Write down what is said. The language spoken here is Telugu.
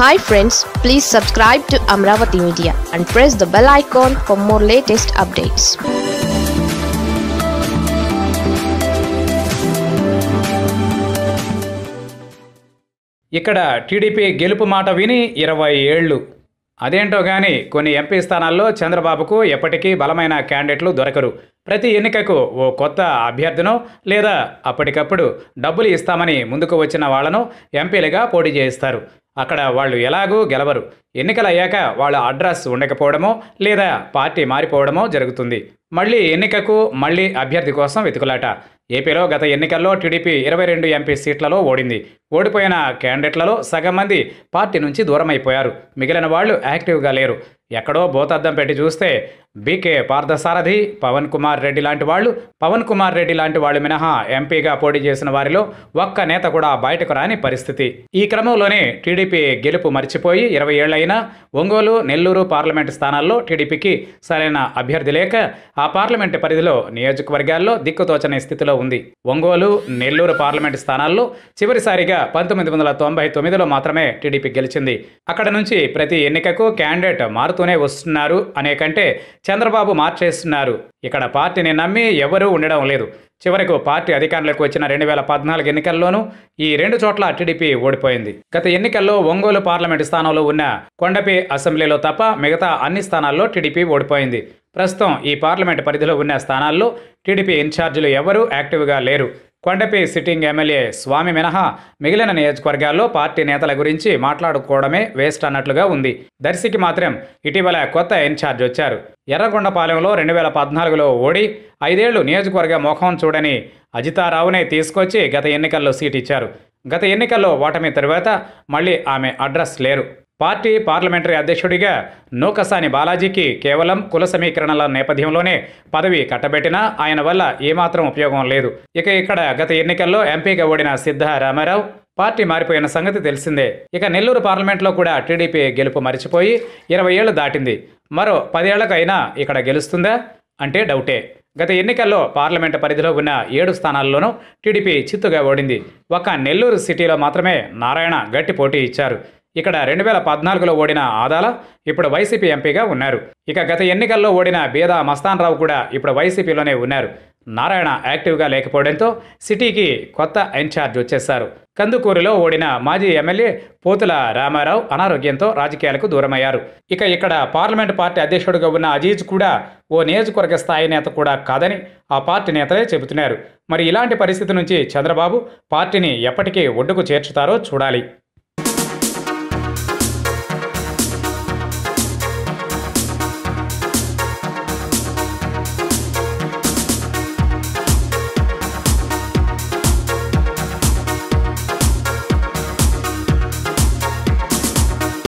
hi friends please subscribe to Amaravati media and press the bell icon for more latest updates ఇక్కడ టీడీపీ గెలుపు మాట విని ఇరవై ఏళ్ళు అదేంటో కానీ కొన్ని ఎంపీ స్థానాల్లో చంద్రబాబుకు ఎప్పటికీ బలమైన క్యాండిడేట్లు దొరకరు ప్రతి ఎన్నికకు ఓ కొత్త అభ్యర్థినో లేదా అప్పటికప్పుడు డబ్బులు ఇస్తామని ముందుకు వచ్చిన వాళ్లను ఎంపీలుగా పోటీ చేయిస్తారు అక్కడ వాళ్ళు ఎలాగూ గెలవరు ఎన్నికలయ్యాక వాళ్ళ అడ్రస్ ఉండకపోవడమో లేదా పార్టీ మారిపోవడమో జరుగుతుంది మళ్ళీ ఎన్నికకు మళ్ళీ అభ్యర్థి కోసం వెతుకులాట ఏపీలో గత ఎన్నికల్లో టీడీపీ ఇరవై రెండు ఎంపీ సీట్లలో ఓడింది ఓడిపోయిన క్యాండిడేట్లలో సగం మంది పార్టీ నుంచి దూరమైపోయారు మిగిలిన వాళ్ళు యాక్టివ్గా లేరు ఎక్కడో బోతద్దం పెట్టి చూస్తే బీకే పార్థసారథి పవన్ కుమార్ రెడ్డి లాంటి వాళ్ళు పవన్ కుమార్ రెడ్డి లాంటి వాళ్ళు మినహా ఎంపీగా పోటీ చేసిన వారిలో ఒక్క నేత కూడా బయటకు రాని పరిస్థితి ఈ క్రమంలోనే టీడీపీ గెలుపు మర్చిపోయి ఇరవై ఏళ్లైనా ఒంగోలు నెల్లూరు పార్లమెంటు స్థానాల్లో టీడీపీకి సరైన అభ్యర్థి లేక ఆ పార్లమెంటు పరిధిలో నియోజకవర్గాల్లో దిక్కుతోచని స్థితిలో ఉంది ఒంగోలు నెల్లూరు పార్లమెంటు స్థానాల్లో చివరిసారిగా పంతొమ్మిది వందల తొంభై తొమ్మిదిలో మాత్రమే టీడీపీ గెలిచింది అక్కడ నుంచి ప్రతి ఎన్నికకు క్యాండిడేట్ మారుతూనే వస్తున్నారు అనే కంటే చంద్రబాబు మార్చేస్తున్నారు ఇక్కడ పార్టీని నమ్మి ఎవరూ ఉండడం లేదు చివరకు పార్టీ అధికారంలోకి వచ్చిన రెండు వేల పద్నాలుగు ఎన్నికల్లోనూ ఈ రెండు చోట్ల టీడీపీ ఓడిపోయింది గత ఎన్నికల్లో ఒంగోలు పార్లమెంటు స్థానంలో ఉన్న కొండపి అసెంబ్లీలో తప్ప మిగతా అన్ని స్థానాల్లో టీడీపీ ఓడిపోయింది ప్రస్తుతం ఈ పార్లమెంట్ పరిధిలో ఉన్న స్థానాల్లో టీడీపీ ఇన్ఛార్జీలు ఎవరూ యాక్టివ్గా లేరు కొండపి సిట్టింగ్ ఎమ్మెల్యే స్వామి మినహా మిగిలిన నియోజకవర్గాల్లో పార్టీ నేతల గురించి మాట్లాడుకోవడమే వేస్ట్ అన్నట్లుగా ఉంది దర్శికి మాత్రం ఇటీవల కొత్త ఇన్ఛార్జ్ వచ్చారు ఎర్రగొండపాలెంలో రెండు వేల పద్నాలుగులో ఓడి ఐదేళ్లు నియోజకవర్గ ముఖం చూడని అజితారావునే తీసుకొచ్చి గత ఎన్నికల్లో సీట్ ఇచ్చారు గత ఎన్నికల్లో ఓటమి తరువాత మళ్ళీ ఆమె అడ్రస్ లేరు పార్టీ పార్లమెంటరీ అధ్యక్షుడిగా నూకసాని బాలాజీకి కేవలం కుల సమీకరణల నేపథ్యంలోనే పదవి కట్టబెట్టినా ఆయన వల్ల ఏమాత్రం ఉపయోగం లేదు ఇక ఇక్కడ గత ఎన్నికల్లో ఎంపీగా ఓడిన సిద్ధ రామారావు పార్టీ మారిపోయిన సంగతి తెలిసిందే ఇక నెల్లూరు పార్లమెంట్లో కూడా టీడీపీ గెలుపు మరిచిపోయి ఇరవై ఏళ్ళు దాటింది మరో పదేళ్లకైనా ఇక్కడ గెలుస్తుందా అంటే డౌటే గత ఎన్నికల్లో పార్లమెంటు పరిధిలో ఉన్న ఏడు స్థానాల్లోనూ టీడీపీ చిత్తుగా ఓడింది ఒక నెల్లూరు సిటీలో మాత్రమే నారాయణ గట్టి పోటీ ఇచ్చారు ఇక్కడ రెండు వేల పద్నాలుగులో ఓడిన ఆదాల ఇప్పుడు వైసీపీ ఎంపీగా ఉన్నారు ఇక గత ఎన్నికల్లో ఓడిన బేదా మస్తాన్ రావు కూడా ఇప్పుడు వైసీపీలోనే ఉన్నారు నారాయణ యాక్టివ్గా లేకపోవడంతో సిటీకి కొత్త ఇన్ఛార్జ్ వచ్చేశారు కందుకూరులో ఓడిన మాజీ ఎమ్మెల్యే పోతుల రామారావు అనారోగ్యంతో రాజకీయాలకు దూరమయ్యారు ఇక ఇక్కడ పార్లమెంట్ పార్టీ అధ్యక్షుడిగా ఉన్న అజీజ్ కూడా ఓ నియోజకవర్గ స్థాయి నేత కూడా కాదని ఆ పార్టీ నేతలే చెబుతున్నారు మరి ఇలాంటి పరిస్థితి నుంచి చంద్రబాబు పార్టీని ఎప్పటికీ ఒడ్డుకు చేర్చుతారో చూడాలి